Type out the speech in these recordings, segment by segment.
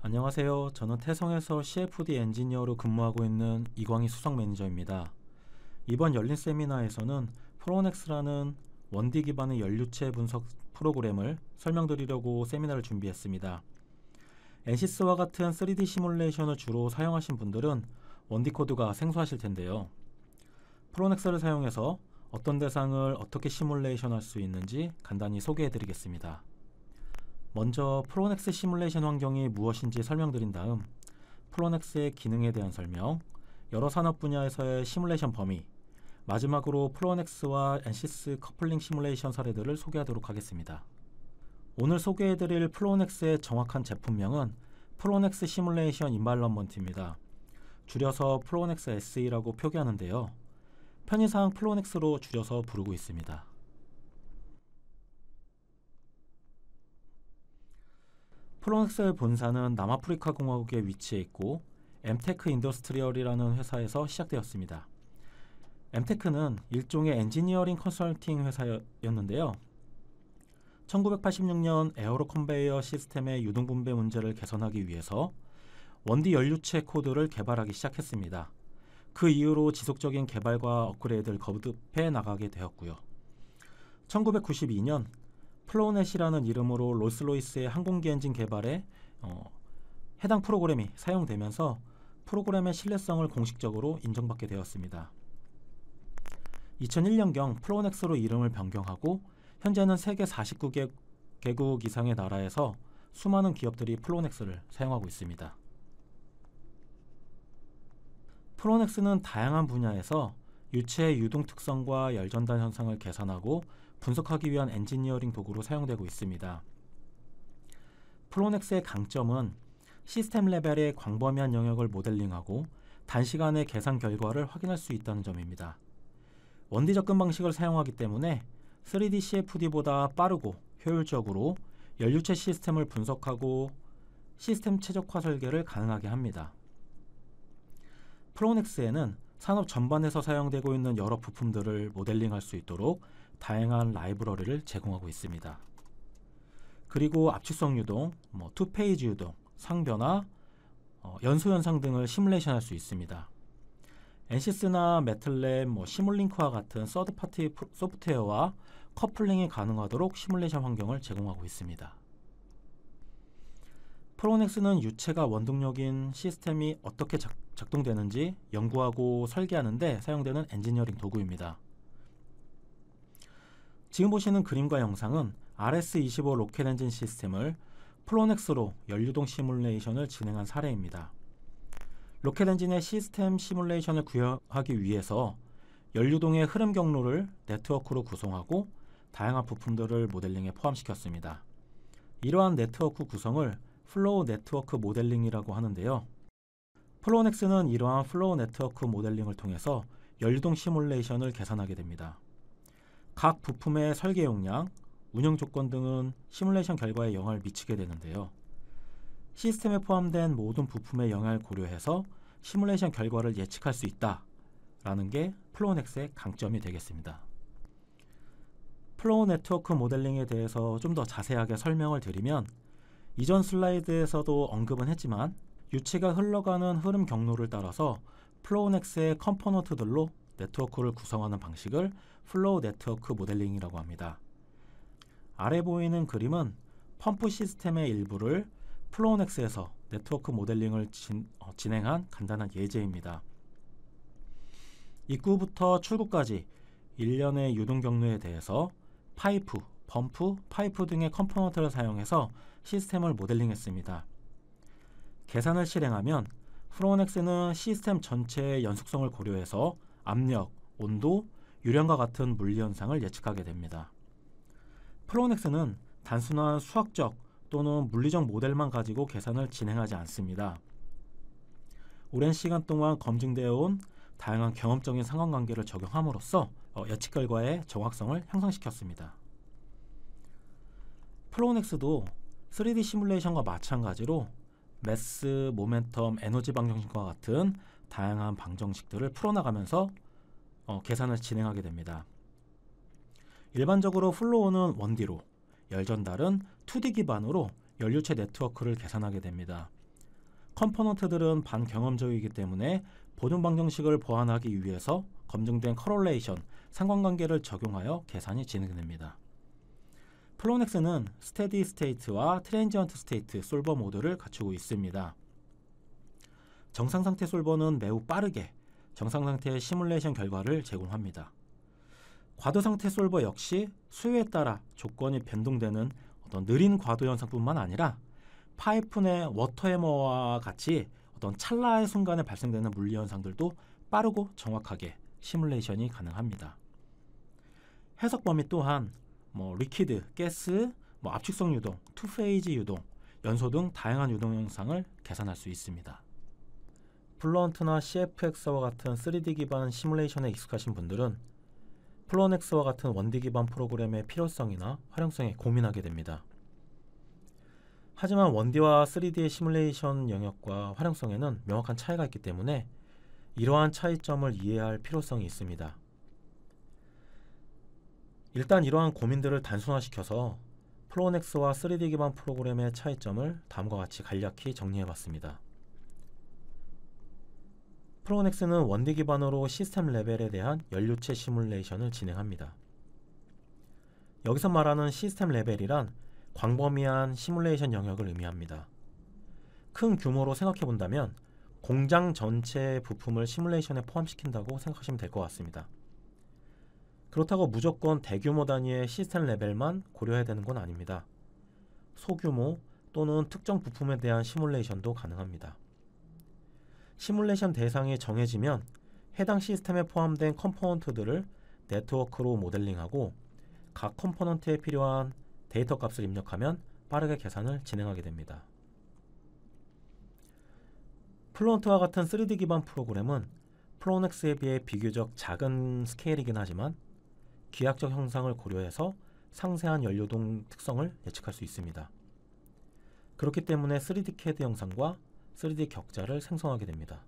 안녕하세요. 저는 태성에서 CFD 엔지니어로 근무하고 있는 이광희 수석 매니저입니다. 이번 열린 세미나에서는 프로넥스라는 원디 기반의 연료체 분석 프로그램을 설명드리려고 세미나를 준비했습니다. 엔시스와 같은 3D 시뮬레이션을 주로 사용하신 분들은 원디 코드가 생소하실 텐데요. 프로넥스를 사용해서 어떤 대상을 어떻게 시뮬레이션 할 수 있는지 간단히 소개해 드리겠습니다. 먼저 프로넥스 시뮬레이션 환경이 무엇인지 설명드린 다음 프로넥스의 기능에 대한 설명, 여러 산업 분야에서의 시뮬레이션 범위, 마지막으로 프로넥스와 엔시스 커플링 시뮬레이션 사례들을 소개하도록 하겠습니다. 오늘 소개해드릴 프로넥스의 정확한 제품명은 프로넥스 시뮬레이션 인발런먼트입니다. 줄여서 프로넥스 SE라고 표기하는데요. 편의상 플로넥스로 줄여서 부르고 있습니다. 플로넥스의 본사는 남아프리카 공화국에 위치해 있고 엠테크 인더스트리얼이라는 회사에서 시작되었습니다. 엠테크는 일종의 엔지니어링 컨설팅 회사였는데요. 1986년 에어로 컨베이어 시스템의 유동분배 문제를 개선하기 위해서 원디 연료체 코드를 개발하기 시작했습니다. 그 이후로 지속적인 개발과 업그레이드를 거듭해 나가게 되었고요. 1992년 플로넷이라는 이름으로 롤스로이스의 항공기 엔진 개발에 어, 해당 프로그램이 사용되면서 프로그램의 신뢰성을 공식적으로 인정받게 되었습니다. 2001년경 플로넥스로 이름을 변경하고 현재는 세계 49개국 이상의 나라에서 수많은 기업들이 플로넥스를 사용하고 있습니다. 프로넥스는 다양한 분야에서 유체의 유동 특성과 열전단 현상을 계산하고 분석하기 위한 엔지니어링 도구로 사용되고 있습니다. 프로넥스의 강점은 시스템 레벨의 광범위한 영역을 모델링하고 단시간에 계산 결과를 확인할 수 있다는 점입니다. 원디 접근 방식을 사용하기 때문에 3D CFD보다 빠르고 효율적으로 연료체 시스템을 분석하고 시스템 최적화 설계를 가능하게 합니다. 프로넥스에는 산업 전반에서 사용되고 있는 여러 부품들을 모델링할 수 있도록 다양한 라이브러리를 제공하고 있습니다. 그리고 압축성 유동, 뭐 투페이지 유동, 상변화, 어, 연소 현상 등을 시뮬레이션할 수 있습니다. 엔시스나 매틀랩뭐 시뮬링크와 같은 서드파티 소프트웨어와 커플링이 가능하도록 시뮬레이션 환경을 제공하고 있습니다. 프로넥스는 유체가 원동력인 시스템이 어떻게 작, 작동되는지 연구하고 설계하는데 사용되는 엔지니어링 도구입니다. 지금 보시는 그림과 영상은 RS-25 로켓 엔진 시스템을 프로넥스로 연료동 시뮬레이션을 진행한 사례입니다. 로켓 엔진의 시스템 시뮬레이션을 구현하기 위해서 연료동의 흐름 경로를 네트워크로 구성하고 다양한 부품들을 모델링에 포함시켰습니다. 이러한 네트워크 구성을 플로우 네트워크 모델링이라고 하는데요. 플로넥스는 이러한 플로우 네트워크 모델링을 통해서 열동 시뮬레이션을 계산하게 됩니다. 각 부품의 설계 용량, 운영 조건 등은 시뮬레이션 결과에 영향을 미치게 되는데요. 시스템에 포함된 모든 부품의 영향을 고려해서 시뮬레이션 결과를 예측할 수 있다 라는 게 플로넥스의 강점이 되겠습니다. 플로우 네트워크 모델링에 대해서 좀 더 자세하게 설명을 드리면 이전 슬라이드에서도 언급은 했지만 유치가 흘러가는 흐름 경로를 따라서 플로우넥스의 컴포넌트들로 네트워크를 구성하는 방식을 플로우 네트워크 모델링이라고 합니다. 아래 보이는 그림은 펌프 시스템의 일부를 플로우넥스에서 네트워크 모델링을 진, 어, 행한 간단한 예제입니다. 입구부터 출구까지 일련의 유동 경로에 대해서 파이프 건프, 파이프 등의 컴포넌트를 사용해서 시스템을 모델링했습니다. 계산을 실행하면 프로넥스는 시스템 전체의 연속성을 고려해서 압력, 온도, 유량과 같은 물리 현상을 예측하게 됩니다. 프로넥스는 단순한 수학적 또는 물리적 모델만 가지고 계산을 진행하지 않습니다. 오랜 시간 동안 검증되어 온 다양한 경험적인 상관관계를 적용함으로써 어, 예측 결과의 정확성을 향상시켰습니다. 플로넥스도 3D 시뮬레이션과 마찬가지로 매스, 모멘텀, 에너지 방정식과 같은 다양한 방정식들을 풀어나가면서 어, 계산을 진행하게 됩니다. 일반적으로 플로우는 원디로, 열전달은 2D 기반으로 연료체 네트워크를 계산하게 됩니다. 컴포넌트들은 반경험적이기 때문에 보존 방정식을 보완하기 위해서 검증된 커럴레이션, 상관관계를 적용하여 계산이 진행됩니다. 플로넥스는 스테디 스테이트와 트랜지언트 스테이트 솔버 모드를 갖추고 있습니다. 정상 상태 솔버는 매우 빠르게 정상 상태의 시뮬레이션 결과를 제공합니다. 과도 상태 솔버 역시 수요에 따라 조건이 변동되는 어떤 느린 과도 현상뿐만 아니라 파이프 내 워터헤머와 같이 어떤 찰나의 순간에 발생되는 물리 현상들도 빠르고 정확하게 시뮬레이션이 가능합니다. 해석 범위 또한 뭐 리퀴드, 가스, 뭐 압축성 유동, 투페이지 유동, 연소 등 다양한 유동 현상을 계산할 수 있습니다. 플런트나 CFX와 같은 3D 기반 시뮬레이션에 익숙하신 분들은 플로엑스와 같은 원디 기반 프로그램의 필요성이나 활용성에 고민하게 됩니다. 하지만 원디와 3D의 시뮬레이션 영역과 활용성에는 명확한 차이가 있기 때문에 이러한 차이점을 이해할 필요성이 있습니다. 일단 이러한 고민들을 단순화시켜서 플로넥스와 3D 기반 프로그램의 차이점을 다음과 같이 간략히 정리해봤습니다. 프로넥스는 원디 기반으로 시스템 레벨에 대한 연료체 시뮬레이션을 진행합니다. 여기서 말하는 시스템 레벨이란 광범위한 시뮬레이션 영역을 의미합니다. 큰 규모로 생각해본다면 공장 전체의 부품을 시뮬레이션에 포함시킨다고 생각하시면 될 것 같습니다. 그렇다고 무조건 대규모 단위의 시스템 레벨만 고려해야 되는 건 아닙니다. 소규모 또는 특정 부품에 대한 시뮬레이션도 가능합니다. 시뮬레이션 대상이 정해지면 해당 시스템에 포함된 컴포넌트들을 네트워크로 모델링하고 각 컴포넌트에 필요한 데이터 값을 입력하면 빠르게 계산을 진행하게 됩니다. 플론트와 같은 3D 기반 프로그램은 플로넥스에 비해 비교적 작은 스케일이긴 하지만 기하학적 형상을 고려해서 상세한 연료동 특성을 예측할 수 있습니다. 그렇기 때문에 3D CAD 영상과 3D 격자를 생성하게 됩니다.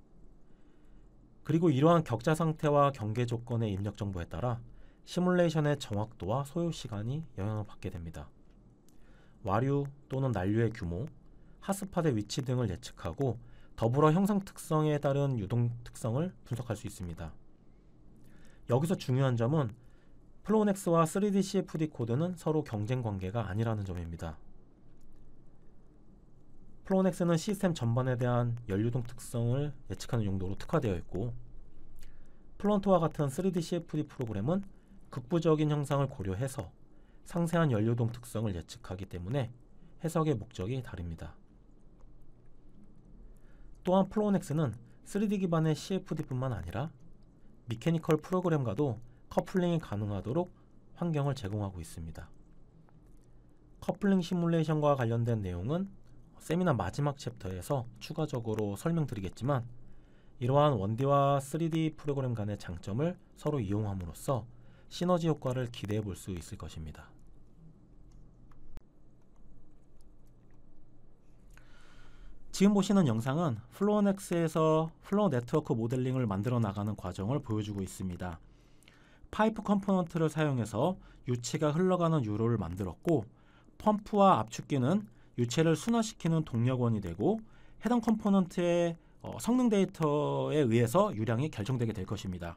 그리고 이러한 격자 상태와 경계 조건의 입력 정보에 따라 시뮬레이션의 정확도와 소요 시간이 영향을 받게 됩니다. 와류 또는 난류의 규모, 하스팟의 위치 등을 예측하고 더불어 형상 특성에 따른 유동 특성을 분석할 수 있습니다. 여기서 중요한 점은 플로넥스와 3D CFD 코드는 서로 경쟁 관계가 아니라는 점입니다. 플로넥스는 시스템 전반에 대한 연료동 특성을 예측하는 용도로 특화되어 있고 플런트와 같은 3D CFD 프로그램은 극부적인 형상을 고려해서 상세한 연료동 특성을 예측하기 때문에 해석의 목적이 다릅니다. 또한 플로넥스는 3D 기반의 CFD뿐만 아니라 미케니컬 프로그램과도 커플링이 가능하도록 환경을 제공하고 있습니다. 커플링 시뮬레이션과 관련된 내용은 세미나 마지막 챕터에서 추가적으로 설명드리겠지만 이러한 원디와 3D 프로그램 간의 장점을 서로 이용함으로써 시너지 효과를 기대해 볼 수 있을 것입니다. 지금 보시는 영상은 플로어넥스에서 플로어 네트워크 모델링을 만들어 나가는 과정을 보여주고 있습니다. 파이프 컴포넌트를 사용해서 유체가 흘러가는 유로를 만들었고 펌프와 압축기는 유체를 순환시키는 동력원이 되고 해당 컴포넌트의 어, 성능 데이터에 의해서 유량이 결정되게 될 것입니다.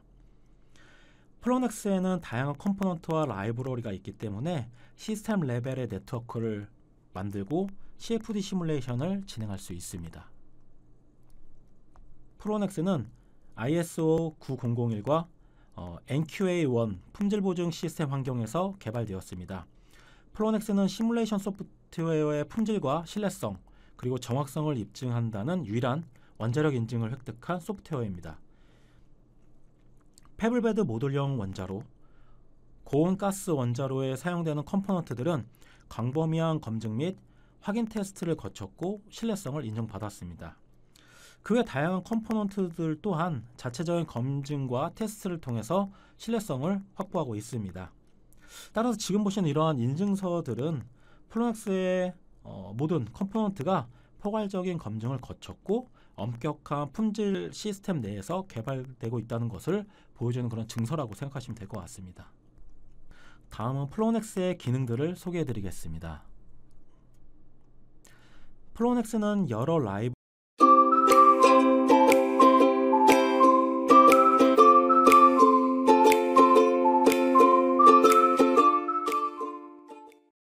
플로넥스에는 다양한 컴포넌트와 라이브러리가 있기 때문에 시스템 레벨의 네트워크를 만들고 CFD 시뮬레이션을 진행할 수 있습니다. 프로넥스는 ISO 9001과 어, NQA1 품질 보증 시스템 환경에서 개발되었습니다. 플로넥스는 시뮬레이션 소프트웨어의 품질과 신뢰성 그리고 정확성을 입증한다는 유일한 원자력 인증을 획득한 소프트웨어입니다. 페블베드 모듈형 원자로 고온 가스 원자로에 사용되는 컴포넌트들은 광범위한 검증 및 확인 테스트를 거쳤고 신뢰성을 인정받았습니다. 그외 다양한 컴포넌트들 또한 자체적인 검증과 테스트를 통해서 신뢰성을 확보하고 있습니다. 따라서 지금 보시는 이러한 인증서들은 플로넥스의 어, 모든 컴포넌트가 포괄적인 검증을 거쳤고 엄격한 품질 시스템 내에서 개발되고 있다는 것을 보여주는 그런 증서라고 생각하시면 될 것 같습니다. 다음은 플로넥스의 기능들을 소개해 드리겠습니다. 플로넥스는 여러 라이브